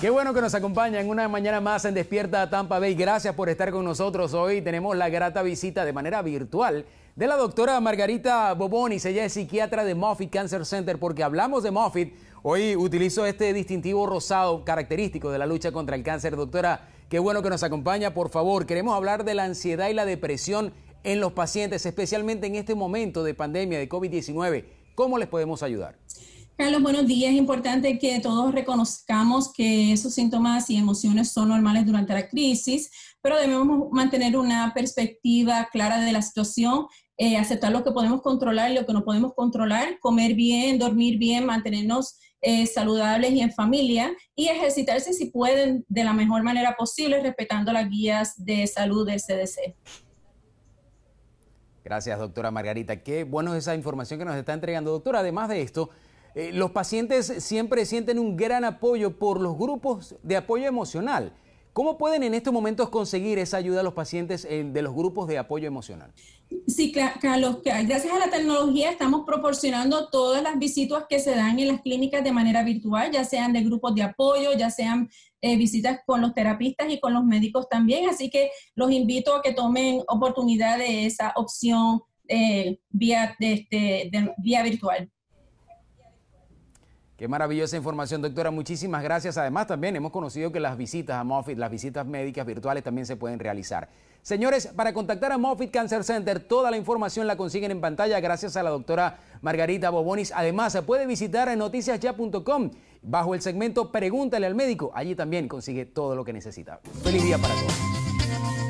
Qué bueno que nos acompañan una mañana más en Despierta Tampa Bay. Gracias por estar con nosotros hoy. Tenemos la grata visita de manera virtual de la doctora Margarita Bobonis. Ella es psiquiatra de Moffitt Cancer Center porque hablamos de Moffitt. Hoy utilizo este distintivo rosado característico de la lucha contra el cáncer. Doctora, qué bueno que nos acompaña. Por favor, queremos hablar de la ansiedad y la depresión en los pacientes, especialmente en este momento de pandemia de COVID-19. ¿Cómo les podemos ayudar? Carlos, buenos días. Es importante que todos reconozcamos que esos síntomas y emociones son normales durante la crisis, pero debemos mantener una perspectiva clara de la situación, eh, aceptar lo que podemos controlar y lo que no podemos controlar, comer bien, dormir bien, mantenernos eh, saludables y en familia y ejercitarse si pueden de la mejor manera posible respetando las guías de salud del CDC. Gracias, doctora Margarita. Qué bueno esa información que nos está entregando. Doctora, además de esto, eh, los pacientes siempre sienten un gran apoyo por los grupos de apoyo emocional. ¿Cómo pueden en estos momentos conseguir esa ayuda a los pacientes eh, de los grupos de apoyo emocional? Sí, Carlos, gracias a la tecnología estamos proporcionando todas las visitas que se dan en las clínicas de manera virtual, ya sean de grupos de apoyo, ya sean eh, visitas con los terapistas y con los médicos también. Así que los invito a que tomen oportunidad de esa opción este, vía virtual. Qué maravillosa información, doctora. Muchísimas gracias. Además, también hemos conocido que las visitas a Moffitt, las visitas médicas virtuales también se pueden realizar. Señores, para contactar a Moffitt Cancer Center, toda la información la consiguen en pantalla gracias a la doctora Margarita Bobonis. Además, se puede visitar en noticiasya.com bajo el segmento Pregúntale al médico. Allí también consigue todo lo que necesita. Feliz día para todos.